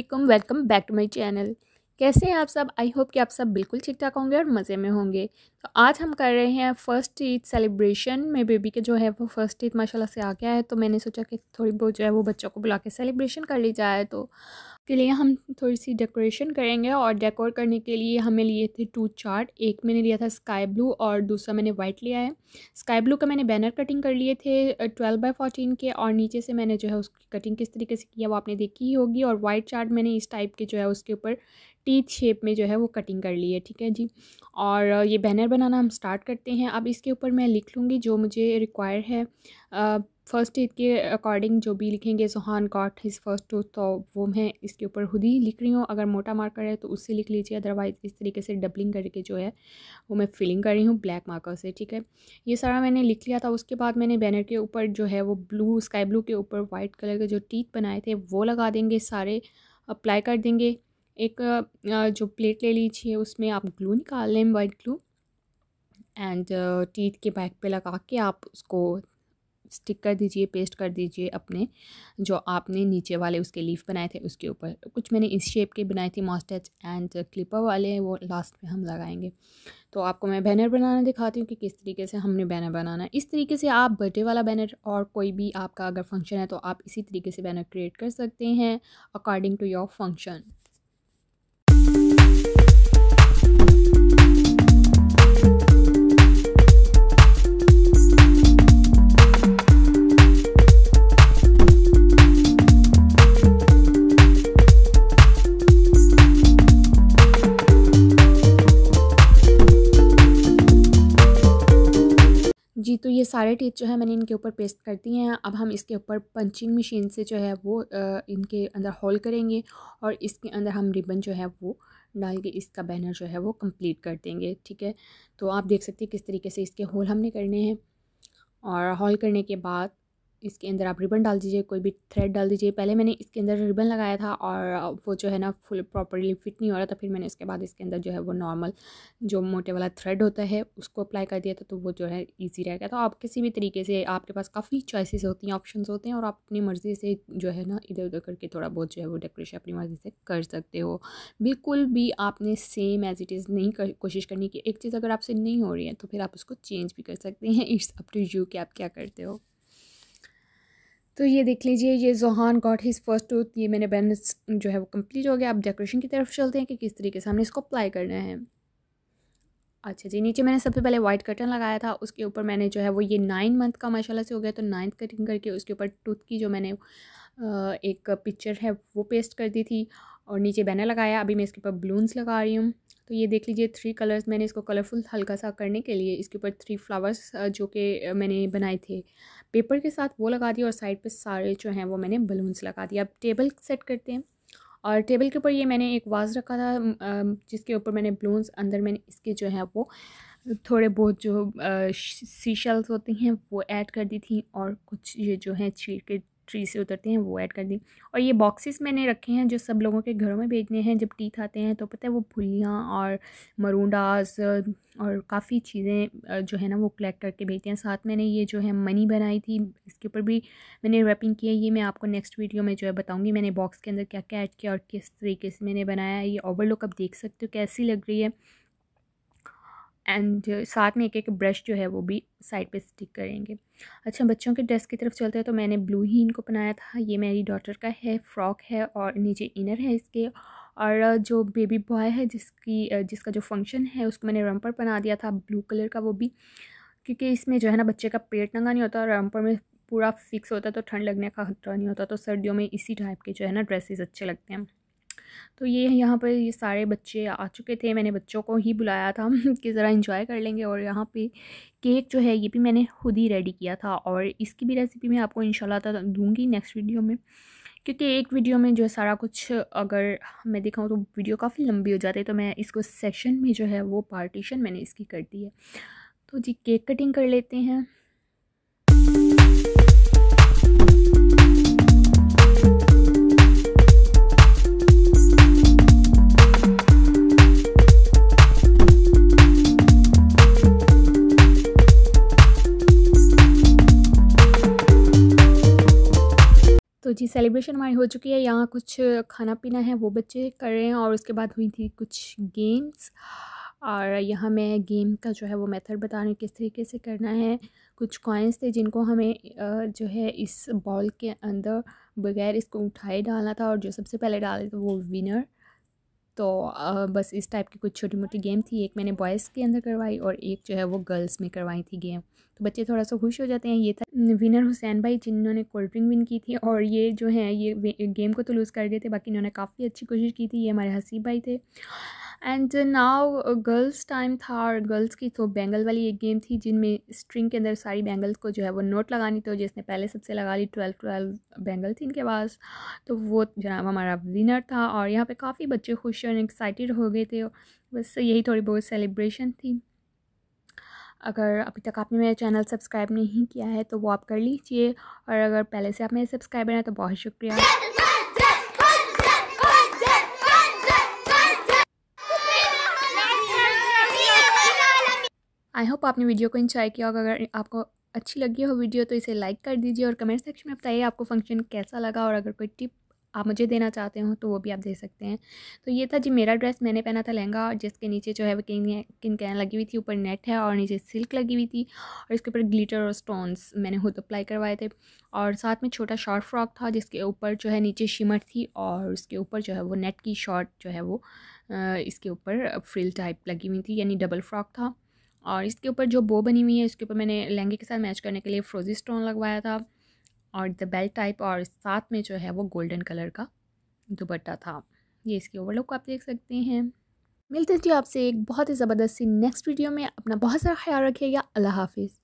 Aslam welcome back to my channel कैसे हैं आप सब आई होप कि आप सब बिल्कुल ठीक ठाक होंगे और मज़े में होंगे तो आज हम कर रहे हैं फ़र्स्ट ईद सेलिब्रेशन मेरे बेबी के जो है वो फ़र्स्ट ईद माशाल्लाह से आ गया है तो मैंने सोचा कि थोड़ी बहुत जो है वो बच्चों को बुला के सेलिब्रेशन कर ली जाए तो के लिए हम थोड़ी सी डेकोरेशन करेंगे और डेकोर करने के लिए हमें लिए थे टू चार्ट एक मैंने लिया था स्काई ब्लू और दूसरा मैंने वाइट लिया है स्काई ब्लू का मैंने बैनर कटिंग कर लिए थे ट्वेल्व बाई फोर्टीन के और नीचे से मैंने जो है उसकी कटिंग किस तरीके से किया वो आपने देखी ही होगी और वाइट चार्ट मैंने इस टाइप के जो है उसके ऊपर टीथ शेप में जो है वो कटिंग कर ली है ठीक है जी और ये बैनर बनाना हम स्टार्ट करते हैं अब इसके ऊपर मैं लिख लूँगी जो मुझे रिक्वायर है फ़र्स्ट ईद के अकॉर्डिंग जो भी लिखेंगे Suhan got his first tooth तो वो मैं इसके ऊपर खुद ही लिख रही हूँ अगर मोटा मार्कर है तो उससे लिख लीजिए अदरवाइज़ इस तरीके से डबलिंग करके जो है वो मैं फिलिंग कर रही हूँ ब्लैक मार्कर से ठीक है ये सारा मैंने लिख लिया था उसके बाद मैंने बैनर के ऊपर जो है वो ब्लू स्काई ब्लू के ऊपर वाइट कलर के जो टीथ बनाए थे वो लगा देंगे सारे अप्लाई कर देंगे एक जो प्लेट ले लीजिए उसमें आप ग्लू निकाल लें वाइट ग्लू एंड टीथ के बैक पे लगा के आप उसको स्टिक कर दीजिए पेस्ट कर दीजिए अपने जो आपने नीचे वाले उसके लीफ बनाए थे उसके ऊपर कुछ मैंने इस शेप के बनाए थे मॉस्टेज एंड क्लिपर वाले वो लास्ट में हम लगाएंगे तो आपको मैं बैनर बनाना दिखाती हूँ कि किस तरीके से हमने बैनर बनाना है इस तरीके से आप बर्थडे वाला बैनर और कोई भी आपका अगर फंक्शन है तो आप इसी तरीके से बैनर क्रिएट कर सकते हैं अकॉर्डिंग टू योर फंक्शन तो ये सारे टीथ जो है मैंने इनके ऊपर पेस्ट कर दिए हैं अब हम इसके ऊपर पंचिंग मशीन से जो है वो इनके अंदर होल करेंगे और इसके अंदर हम रिबन जो है वो डाल के इसका बैनर जो है वो कंप्लीट कर देंगे ठीक है तो आप देख सकते हैं किस तरीके से इसके होल हमने करने हैं और हॉल करने के बाद इसके अंदर आप रिबन डाल दीजिए कोई भी थ्रेड डाल दीजिए पहले मैंने इसके अंदर रिबन लगाया था और वो जो है ना फुल प्रॉपरली फिट नहीं हो रहा था फिर मैंने इसके बाद इसके अंदर जो है वो नॉर्मल जो मोटे वाला थ्रेड होता है उसको अप्लाई कर दिया था तो वो जो है ईजी रह गया था आप किसी भी तरीके से आपके पास काफ़ी चॉइसिस होती हैं ऑप्शन होते हैं और आप अपनी मर्ज़ी से जो है ना इधर उधर करके थोड़ा बहुत जो है वो डेकोरेशन अपनी मर्ज़ी से कर सकते हो बिल्कुल भी आपने सेम एज इट इज़ नहीं कोशिश करनी कि एक चीज़ अगर आपसे नहीं हो रही है तो फिर आप उसको चेंज भी कर सकते हैं इट्स अप टू यू कि आप क्या करते हो तो ये देख लीजिए ये Johan got his first tooth ये मैंने बैन जो है वो कंप्लीट हो गया अब डेकोरेशन की तरफ चलते हैं कि किस तरीके से हमने इसको अप्लाई करना है अच्छा जी नीचे मैंने सबसे पहले वाइट कर्टन लगाया था उसके ऊपर मैंने जो है वो ये नाइन मंथ का माशाल्लाह से हो गया तो नाइन्थ कटिंग करके उसके ऊपर टूथ की जो मैंने एक पिक्चर है वो पेस्ट कर दी थी और नीचे बैनर लगाया अभी मैं इसके ऊपर ब्लून्स लगा रही हूँ तो ये देख लीजिए थ्री कलर्स मैंने इसको कलरफुल हल्का सा करने के लिए इसके ऊपर थ्री फ्लावर्स जो कि मैंने बनाए थे पेपर के साथ वो लगा दिए और साइड पे सारे जो हैं वो मैंने बलून्स लगा दिए अब टेबल सेट करते हैं और टेबल के ऊपर ये मैंने एक वाज रखा था जिसके ऊपर मैंने बलून्स अंदर मैंने इसके जो है वो थोड़े बहुत जो सीशल्स होती हैं वो ऐड कर दी थी और कुछ ये जो हैं चीर के ट्री से उतरते हैं वो ऐड कर दी और ये बॉक्सेस मैंने रखे हैं जो सब लोगों के घरों में भेजने हैं जब टीथ आते हैं तो पता है वो फुलियाँ और मरूडास और काफ़ी चीज़ें जो है ना वो कलेक्ट करके भेजते हैं साथ मैंने ये जो है मनी बनाई थी इसके ऊपर भी मैंने रैपिंग है ये मैं आपको नेक्स्ट वीडियो में जो है बताऊँगी मैंने बॉक्स के अंदर क्या क्या ऐड किया और किस तरीके से मैंने बनाया ये ओवरलुक आप देख सकते हो कैसी लग रही है एंड साथ में एक एक ब्रश जो है वो भी साइड पे स्टिक करेंगे अच्छा बच्चों के ड्रेस की तरफ चलते हैं तो मैंने ब्लू ही इनको बनाया था ये मेरी डॉटर का है फ्रॉक है और नीचे इनर है इसके और जो बेबी बॉय है जिसकी जिसका जो फंक्शन है उसको मैंने रम्पर बना दिया था ब्लू कलर का वो भी क्योंकि इसमें जो है ना बच्चे का पेट नंगा नहीं होता और रम्पर में पूरा फिक्स होता है तो ठंड लगने का खतरा नहीं होता तो सर्दियों में इसी टाइप के जो है ना ड्रेसेस अच्छे लगते हैं तो ये यहाँ पर ये सारे बच्चे आ चुके थे मैंने बच्चों को ही बुलाया था कि ज़रा इंजॉय कर लेंगे और यहाँ पे केक जो है ये भी मैंने खुद ही रेडी किया था और इसकी भी रेसिपी मैं आपको इन दूँगी नेक्स्ट वीडियो में क्योंकि एक वीडियो में जो है सारा कुछ अगर मैं देखाऊँ तो वीडियो काफ़ी लंबी हो जाती है तो मैं इसको सेशन में जो है वो पार्टीशन मैंने इसकी कर दी है तो जी केक कटिंग कर लेते हैं तो जी सेलिब्रेशन हमारी हो चुकी है यहाँ कुछ खाना पीना है वो बच्चे कर रहे हैं और उसके बाद हुई थी कुछ गेम्स और यहाँ मैं गेम का जो है वो मेथड बता रही किस तरीके से करना है कुछ कॉइन्स थे जिनको हमें जो है इस बॉल के अंदर बगैर इसको उठाए डालना था और जो सबसे पहले डाले थे वो विनर तो बस इस टाइप की कुछ छोटी मोटी गेम थी एक मैंने बॉयज़ के अंदर करवाई और एक जो है वो गर्ल्स में करवाई थी गेम तो बच्चे थोड़ा सा खुश हो जाते हैं ये था विनर हुसैन भाई जिन्होंने कोल्ड ड्रिंक विन की थी और ये जो है ये गेम को तो लूज़ कर गए थे बाकी इन्होंने काफ़ी अच्छी कोशिश की थी ये हमारे हसीब भाई थे एंड नाउ गर्ल्स टाइम था और गर्ल्स की तो बैंगल वाली एक गेम थी जिनमें स्ट्रिंग के अंदर सारी बैंगल्स को जो है वो नोट लगानी तो जिसने पहले सबसे लगा ली ट्वेल्व ट्वेल्व बैंगल थी इनके पास तो वो जनाब हमारा विनर था और यहाँ पे काफ़ी बच्चे खुश और एक्साइटेड हो गए थे बस यही थोड़ी बहुत सेलिब्रेशन थी अगर अभी तक आपने मेरा चैनल सब्सक्राइब नहीं किया है तो वो आप कर लीजिए और अगर पहले से आप मेरे सब्सक्राइबर हैं तो बहुत शुक्रिया आई होप आपने वीडियो को इंजॉय किया और अगर आपको अच्छी लगी हो वीडियो तो इसे लाइक कर दीजिए और कमेंट सेक्शन में बताइए आपको फंक्शन कैसा लगा और अगर कोई टिप आप मुझे देना चाहते हो तो वो भी आप दे सकते हैं तो ये था जी मेरा ड्रेस मैंने पहना था लहंगा और जिसके नीचे जो है वो किन किन कैन लगी हुई थी ऊपर नेट है और नीचे सिल्क लगी हुई थी और इसके ऊपर ग्लिटर और स्टोन्स मैंने खुद अप्लाई करवाए थे और साथ में छोटा शॉर्ट फ्रॉक था जिसके ऊपर जो है नीचे शिमर थी और उसके ऊपर जो है वो नेट की शॉर्ट जो है वो इसके ऊपर फ्रिल टाइप लगी हुई थी यानी डबल फ्रॉक था और इसके ऊपर जो बो बनी हुई है इसके ऊपर मैंने लहंगे के साथ मैच करने के लिए फ्रोजी स्टोन लगवाया था और द बेल्ट टाइप और साथ में जो है वो गोल्डन कलर का दुपट्टा था ये इसकी ओवरलुक आप देख सकते हैं मिलते जी आपसे एक बहुत ही ज़बरदस्त सी नेक्स्ट वीडियो में अपना बहुत सारा ख्याल रखिएगा अल्लाह हाफिज़